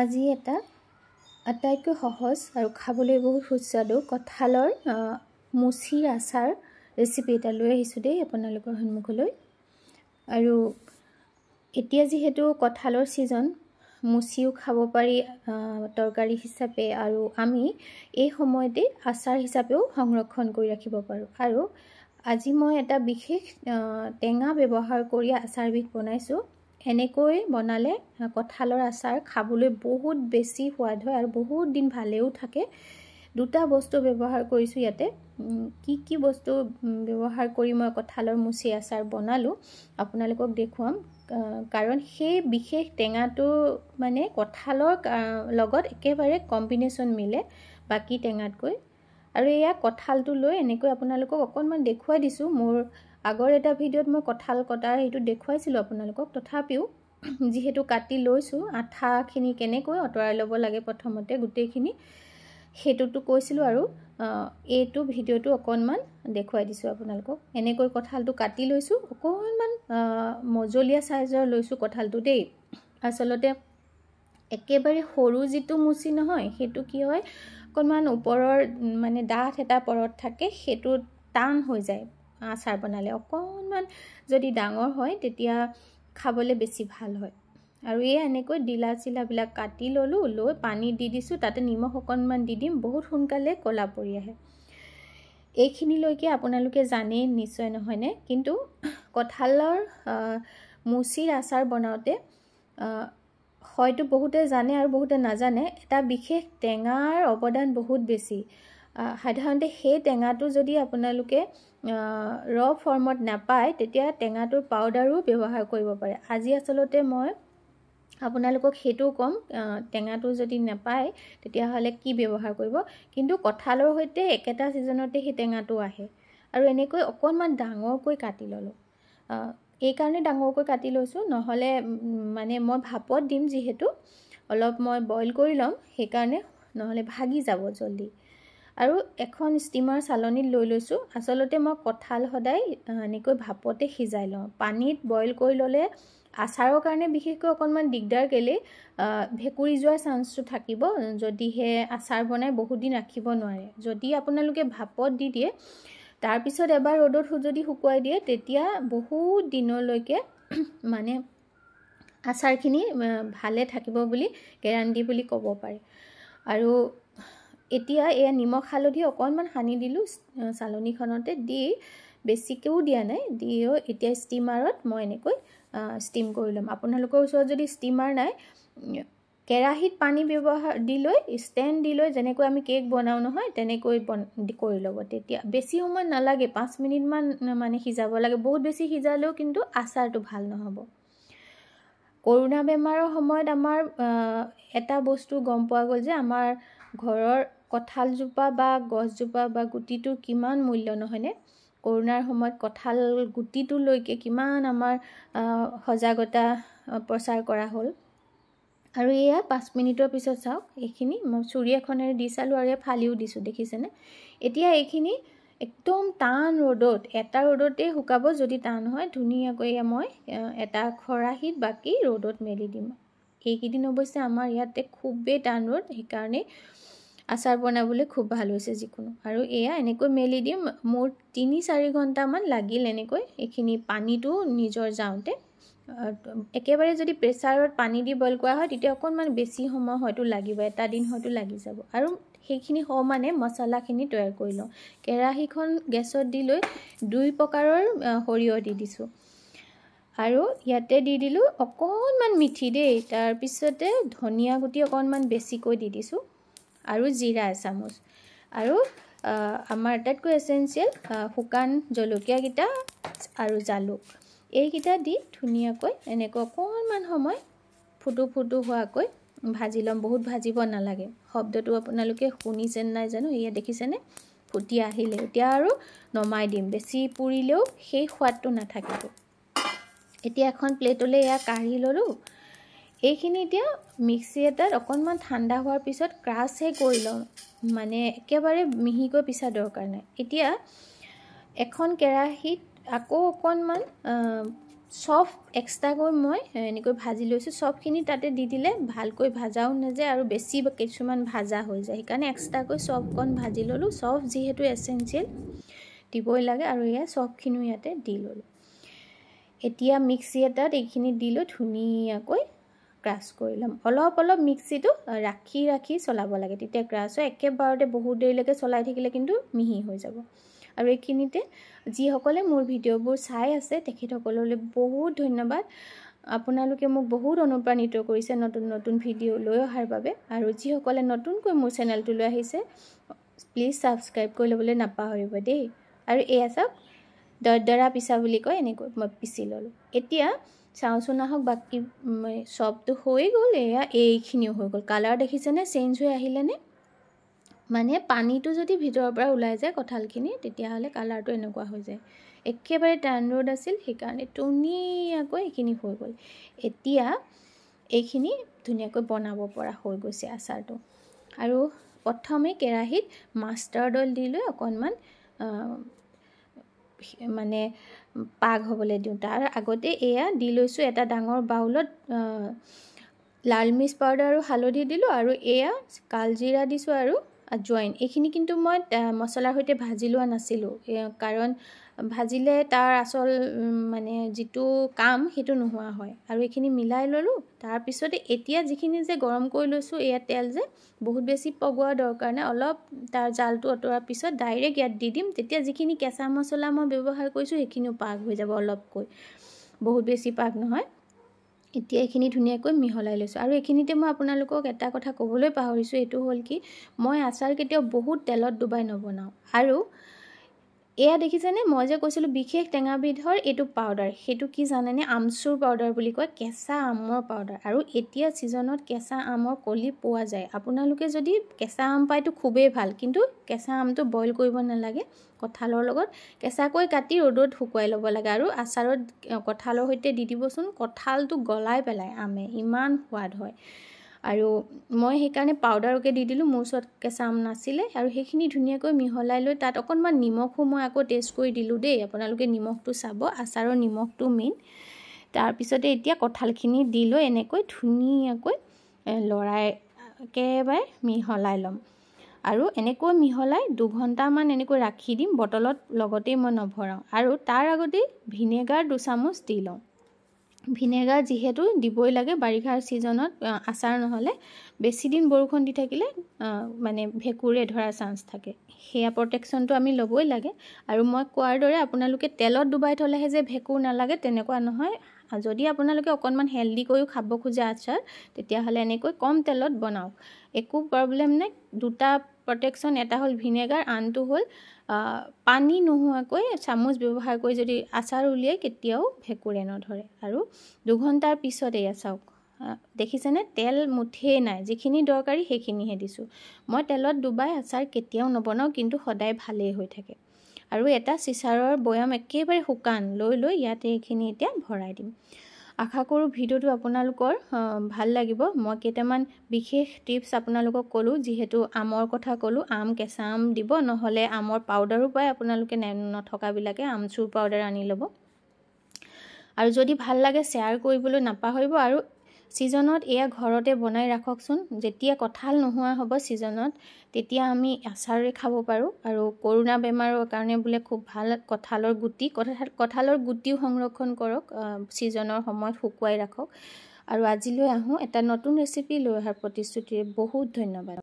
আজি এটা আটাইতকৈ সহজ আৰু খাবলৈ বহুত সুস্বাদু কঁঠালৰ মুচি আচাৰ ৰেচিপি এটা লৈ আহিছোঁ দেই আপোনালোকৰ সন্মুখলৈ আৰু এতিয়া যিহেতু কঁঠালৰ ছিজন মুচিও খাব পাৰি তৰকাৰী হিচাপে আৰু আমি এই সময়তে আচাৰ হিচাপেও সংৰক্ষণ কৰি ৰাখিব পাৰোঁ আৰু আজি মই এটা বিশেষ টেঙা ব্যৱহাৰ কৰি আচাৰবিধ বনাইছোঁ এনেকৈ বনালে কঁঠালৰ আচাৰ খাবলৈ বহুত বেছি সোৱাদ হয় আৰু বহুত দিন ভালেও থাকে দুটা বস্তু ব্যৱহাৰ কৰিছোঁ ইয়াতে কি কি বস্তু ব্যৱহাৰ কৰি মই কঁঠালৰ মুচি আচাৰ বনালোঁ আপোনালোকক দেখুৱাম কাৰণ সেই বিশেষ টেঙাটো মানে কঁঠালৰ লগত একেবাৰে কম্বিনেশ্যন মিলে বাকী টেঙাতকৈ আৰু এয়া কঁঠালটো লৈ এনেকৈ আপোনালোকক অকণমান দেখুৱাই দিছোঁ মোৰ আগৰ এটা ভিডিঅ'ত মই কঁঠাল কটাৰ সেইটো দেখুৱাইছিলোঁ আপোনালোকক তথাপিও যিহেতু কাটি লৈছোঁ আঠাখিনি কেনেকৈ আঁতৰাই ল'ব লাগে প্ৰথমতে গোটেইখিনি সেইটোতো কৈছিলোঁ আৰু এইটো ভিডিঅ'টো অকণমান দেখুৱাই দিছোঁ আপোনালোকক এনেকৈ কঁঠালটো কাটি লৈছোঁ অকণমান মজলীয়া চাইজৰ লৈছোঁ কঁঠালটো দেই আচলতে একেবাৰে সৰু যিটো মুচি নহয় সেইটো কি হয় অকণমান ওপৰৰ মানে ডাঠ এটা পৰত থাকে সেইটো টান হৈ যায় আচাৰ বনালে অকণমান যদি ডাঙৰ হয় তেতিয়া খাবলৈ বেছি ভাল হয় আৰু এই এনেকৈ ডিলা চিলাবিলাক কাটি ল'লোঁ লৈ পানী দি দিছোঁ তাতে নিমখ অকণমান দি দিম বহুত সোনকালে ক'লা পৰি আহে এইখিনিলৈকে আপোনালোকে জানেই নিশ্চয় নহয়নে কিন্তু কঁঠালৰ মুচিৰ আচাৰ বনাওঁতে হয়তো বহুতে জানে আৰু বহুতে নাজানে এটা বিশেষ টেঙাৰ অৱদান বহুত বেছি সাধাৰণতে সেই টেঙাটো যদি আপোনালোকে ৰ ফৰ্মত নাপায় তেতিয়া টেঙাটোৰ পাউডাৰো ব্যৱহাৰ কৰিব পাৰে আজি আচলতে মই আপোনালোকক সেইটো ক'ম টেঙাটো যদি নাপায় তেতিয়াহ'লে কি ব্যৱহাৰ কৰিব কিন্তু কঁঠালৰ সৈতে একেটা ছিজনতে সেই টেঙাটো আহে আৰু এনেকৈ অকণমান ডাঙৰকৈ কাটি ল'লোঁ এইকাৰণে ডাঙৰকৈ কাটি লৈছোঁ নহ'লে মানে মই ভাপত দিম যিহেতু অলপ মই বইল কৰি ল'ম সেইকাৰণে নহ'লে ভাগি যাব জলদি আৰু এখন ষ্টিমাৰ চালনীত লৈ লৈছোঁ আচলতে মই কঁঠাল সদায় এনেকৈ ভাপতে সিজাই লওঁ পানীত বইল কৰি ল'লে আচাৰৰ কাৰণে বিশেষকৈ অকণমান দিগদাৰ কেলেই ভেকুৰি যোৱাৰ চান্সটো থাকিব যদিহে আচাৰ বনাই বহুদিন ৰাখিব নোৱাৰে যদি আপোনালোকে ভাপত দি দিয়ে তাৰপিছত এবাৰ ৰ'দত যদি শুকুৱাই দিয়ে তেতিয়া বহুত দিনলৈকে মানে আচাৰখিনি ভালে থাকিব বুলি কেৰাণ্ডি বুলি ক'ব পাৰি আৰু এতিয়া এয়া নিমখ হালধি অকণমান সানি দিলোঁ চালনীখনতে দি বেছিকৈও দিয়া নাই দিও এতিয়া ষ্টিমাৰত মই এনেকৈ ষ্টিম কৰি ল'ম আপোনালোকৰ ওচৰত যদি ষ্টিমাৰ নাই কেৰাহীত পানী ব্যৱহাৰ দি লৈ ষ্টেণ্ড দি লৈ যেনেকৈ আমি কেক বনাওঁ নহয় তেনেকৈ বন কৰি ল'ব তেতিয়া বেছি সময় নালাগে পাঁচ মিনিটমান মানে সিজাব লাগে বহুত বেছি সিজালেও কিন্তু আচাৰটো ভাল নহ'ব কৰোণা বেমাৰৰ সময়ত আমাৰ এটা বস্তু গম পোৱা গ'ল যে আমাৰ ঘৰৰ কঁঠালজোপা বা গছজোপা বা গুটিটোৰ কিমান মূল্য নহয়নে কৰোণাৰ সময়ত কঁঠাল গুটিটোলৈকে কিমান আমাৰ সজাগতা প্ৰচাৰ কৰা হ'ল আৰু এয়া পাঁচ মিনিটৰ পিছত চাওক এইখিনি মই চুৰি এখনেৰে দি চালোঁ আৰু এয়া ফালিও দিছোঁ দেখিছেনে এতিয়া এইখিনি একদম টান ৰ'দত এটা ৰ'দতেই শুকাব যদি টান হয় ধুনীয়াকৈ এয়া মই এটা খৰাহিত বাকী ৰ'দত মেলি দিম এইকেইদিন অৱশ্যে আমাৰ ইয়াতে খুবেই টান ৰ'দ সেইকাৰণেই আচাৰ বনাবলৈ খুব ভাল হৈছে যিকোনো আৰু এয়া এনেকৈ মেলি দিম মোৰ তিনি চাৰি ঘণ্টামান লাগিল এনেকৈ এইখিনি পানীটো নিজৰ যাওঁতে একেবাৰে যদি প্ৰেছাৰত পানী দি বইল কৰা হয় তেতিয়া অকণমান বেছি সময় হয়তো লাগিব এটা দিন হয়তো লাগি যাব আৰু সেইখিনি সমানে মচলাখিনি তৈয়াৰ কৰি লওঁ কেৰাহীখন গেছত দি লৈ দুই প্ৰকাৰৰ সৰিয়হ দি দিছোঁ আৰু ইয়াতে দি দিলোঁ অকণমান মিঠি দেই তাৰপিছতে ধনিয়া গুটি অকণমান বেছিকৈ দি দিছোঁ আৰু জিৰা এচামুচ আৰু আমাৰ আটাইতকৈ এচেঞ্চিয়েল শুকান জলকীয়াকেইটা আৰু জালুক এইকেইটা দি ধুনীয়াকৈ এনেকৈ অকণমান সময় ফুটু ফুটু হোৱাকৈ ভাজি ল'ম বহুত ভাজিব নালাগে শব্দটো আপোনালোকে শুনিছে নাই জানো এয়া দেখিছেনে ফুটি আহিলে এতিয়া আৰু নমাই দিম বেছি পুৰিলেও সেই সোৱাদটো নাথাকিব এতিয়া এখন প্লেটলৈ এয়া কাঢ়ি ল'লোঁ এইখিনি এতিয়া মিক্সি এটাত অকণমান ঠাণ্ডা হোৱাৰ পিছত ক্ৰাছহে কৰি লওঁ মানে একেবাৰে মিহিকৈ পিছা দৰকাৰ নাই এতিয়া এখন কেৰাহীত আকৌ অকণমান চফ এক্সট্ৰাকৈ মই এনেকৈ ভাজি লৈছোঁ চফখিনি তাতে দি দিলে ভালকৈ ভাজাও নাযায় আৰু বেছি কিছুমান ভজা হৈ যায় সেইকাৰণে এক্সট্ৰাকৈ চফকণ ভাজি ল'লোঁ চফ যিহেতু এচেঞ্চিয়েল দিবই লাগে আৰু এয়া চফখিনিও ইয়াতে দি ল'লোঁ এতিয়া মিক্সি এটাত এইখিনি দিলোঁ ধুনীয়াকৈ ক্ৰাছ কৰি ল'ম অলপ অলপ মিক্সিটো ৰাখি ৰাখি চলাব লাগে তেতিয়া ক্ৰাছ হয় একেবাৰতে বহুত দেৰিলৈকে চলাই থাকিলে কিন্তু মিহি হৈ যাব আৰু এইখিনিতে যিসকলে মোৰ ভিডিঅ'বোৰ চাই আছে তেখেতসকললৈ বহুত ধন্যবাদ আপোনালোকে মোক বহুত অনুপ্ৰাণিত কৰিছে নতুন নতুন ভিডিঅ' লৈ অহাৰ বাবে আৰু যিসকলে নতুনকৈ মোৰ চেনেলটো লৈ আহিছে প্লিজ ছাবস্ক্ৰাইব কৰি ল'বলৈ নাপাহৰিব দেই আৰু এয়া চাওক দৰদৰা পিছা বুলি কয় এনেকৈ মই পিচি ল'লোঁ এতিয়া চাওঁচোন আহক বাকী চবটো হৈ গ'ল এয়া এইখিনিও হৈ গ'ল কালাৰ দেখিছেনে চেঞ্জ হৈ আহিলেনে মানে পানীটো যদি ভিতৰৰ পৰা ওলাই যায় কঁঠালখিনি তেতিয়াহ'লে কালাৰটো এনেকুৱা হৈ যায় একেবাৰে টান ৰ'দ আছিল সেইকাৰণে ধুনীয়াকৈ এইখিনি হৈ গ'ল এতিয়া এইখিনি ধুনীয়াকৈ বনাব পৰা হৈ গৈছে আচাৰটো আৰু প্ৰথমে কেৰাহীত মাষ্টাৰ দল দি লৈ অকণমান মানে পাক হ'বলৈ দিওঁ তাৰ আগতে এয়া দি লৈছোঁ এটা ডাঙৰ বাউলত লাল মিৰ্চ পাউডাৰ আৰু হালধি দিলোঁ আৰু এয়া কালজিৰা দিছোঁ আৰু জইন এইখিনি কিন্তু মই মছলাৰ সৈতে ভাজি লোৱা নাছিলোঁ কাৰণ ভাজিলে তাৰ আচল মানে যিটো কাম সেইটো নোহোৱা হয় আৰু এইখিনি মিলাই ল'লোঁ তাৰপিছতে এতিয়া যিখিনি যে গৰম কৰি লৈছোঁ এয়া তেল যে বহুত বেছি পগোৱা দৰকাৰ নাই অলপ তাৰ জালটো আঁতৰাৰ পিছত ডাইৰেক্ট ইয়াত দি দিম তেতিয়া যিখিনি কেঁচা মছলা মই ব্যৱহাৰ কৰিছোঁ সেইখিনিও পাক হৈ যাব অলপকৈ বহুত বেছি পাক নহয় এতিয়া এইখিনি ধুনীয়াকৈ মিহলাই লৈছোঁ আৰু এইখিনিতে মই আপোনালোকক এটা কথা ক'বলৈ পাহৰিছোঁ এইটো হ'ল কি মই আচাৰ কেতিয়াও বহুত তেলত ডুবাই নবনাওঁ আৰু এয়া দেখিছেনে মই যে কৈছিলোঁ বিশেষ টেঙাবিধৰ এইটো পাউডাৰ সেইটো কি জানেনে আমচুৰ পাউডাৰ বুলি কয় কেঁচা আমৰ পাউডাৰ আৰু এতিয়া ছিজনত কেঁচা আমৰ কলি পোৱা যায় আপোনালোকে যদি কেঁচা আম পায়তো খুবেই ভাল কিন্তু কেঁচা আমটো বইল কৰিব নালাগে কঁঠালৰ লগত কেঁচাকৈ কাটি ৰ'দত শুকুৱাই ল'ব লাগে আৰু আচাৰত কঁঠালৰ সৈতে দি দিবচোন কঁঠালটো গলাই পেলাই আমে ইমান সোৱাদ হয় আৰু মই সেইকাৰণে পাউডাৰকে দি দিলোঁ মোৰ ওচৰত কেঁচা আম নাছিলে আৰু সেইখিনি ধুনীয়াকৈ মিহলাই লৈ তাত অকণমান নিমখো মই আকৌ টেষ্ট কৰি দিলোঁ দেই আপোনালোকে নিমখটো চাব আচাৰৰ নিমখটো মেইন তাৰপিছতে এতিয়া কঁঠালখিনি দি লৈ এনেকৈ ধুনীয়াকৈ লৰাই একেবাৰে মিহলাই ল'ম আৰু এনেকৈ মিহলাই দুঘণ্টামান এনেকৈ ৰাখি দিম বটলত লগতেই মই নভৰাওঁ আৰু তাৰ আগতেই ভিনেগাৰ দুচামুচ দি লওঁ ভিনেগাৰ যিহেতু দিবই লাগে বাৰিষাৰ ছিজনত আচাৰ নহ'লে বেছিদিন বৰষুণ দি থাকিলে মানে ভেঁকুৰে ধৰাৰ চান্স থাকে সেয়া প্ৰটেকশ্যনটো আমি ল'বই লাগে আৰু মই কোৱাৰ দৰে আপোনালোকে তেলত ডুবাই থ'লেহে যে ভেঁকুৰ নালাগে তেনেকুৱা নহয় যদি আপোনালোকে অকণমান হেল্ডিকৈও খাব খোজে আচাৰ তেতিয়াহ'লে এনেকৈ কম তেলত বনাওক একো প্ৰব্লেম নাই দুটা প্ৰটেকশ্যন এটা হ'ল ভিনেগাৰ আনটো হ'ল পানী নোহোৱাকৈ চামুচ ব্যৱহাৰ কৰি যদি আচাৰ উলিয়াই কেতিয়াও ভেঁকুৰে নধৰে আৰু দুঘণ্টাৰ পিছত এয়া চাওক দেখিছেনে তেল মুঠেই নাই যিখিনি দৰকাৰী সেইখিনিহে দিছোঁ মই তেলত ডুবাই আচাৰ কেতিয়াও নবনাওঁ কিন্তু সদায় ভালেই হৈ থাকে আৰু এটা চিচাৰৰ বৈয়াম একেবাৰে শুকান লৈ লৈ ইয়াতে এইখিনি এতিয়া ভৰাই দিম আশা কৰোঁ ভিডিঅ'টো আপোনালোকৰ ভাল লাগিব মই কেইটামান বিশেষ টিপছ আপোনালোকক ক'লোঁ যিহেতু আমৰ কথা ক'লোঁ আম কেঁচা আম দিব নহ'লে আমৰ পাউদাৰো পায় আপোনালোকে নথকাবিলাকে আমচুৰ পাউদাৰ আনি ল'ব আৰু যদি ভাল লাগে শ্বেয়াৰ কৰিবলৈ নাপাহৰিব আৰু ছিজনত এয়া ঘৰতে বনাই ৰাখকচোন যেতিয়া কঁঠাল নোহোৱা হ'ব ছিজনত তেতিয়া আমি আচাৰে খাব পাৰোঁ আৰু কৰোণা বেমাৰৰ কাৰণে বোলে খুব ভাল কঁঠালৰ গুটি কঁঠাল কঁঠালৰ গুটিও সংৰক্ষণ কৰক ছিজনৰ সময়ত শুকুৱাই ৰাখক আৰু আজিলৈ আহোঁ এটা নতুন ৰেচিপি লৈ অহাৰ প্ৰতিশ্ৰুতিৰে বহুত ধন্যবাদ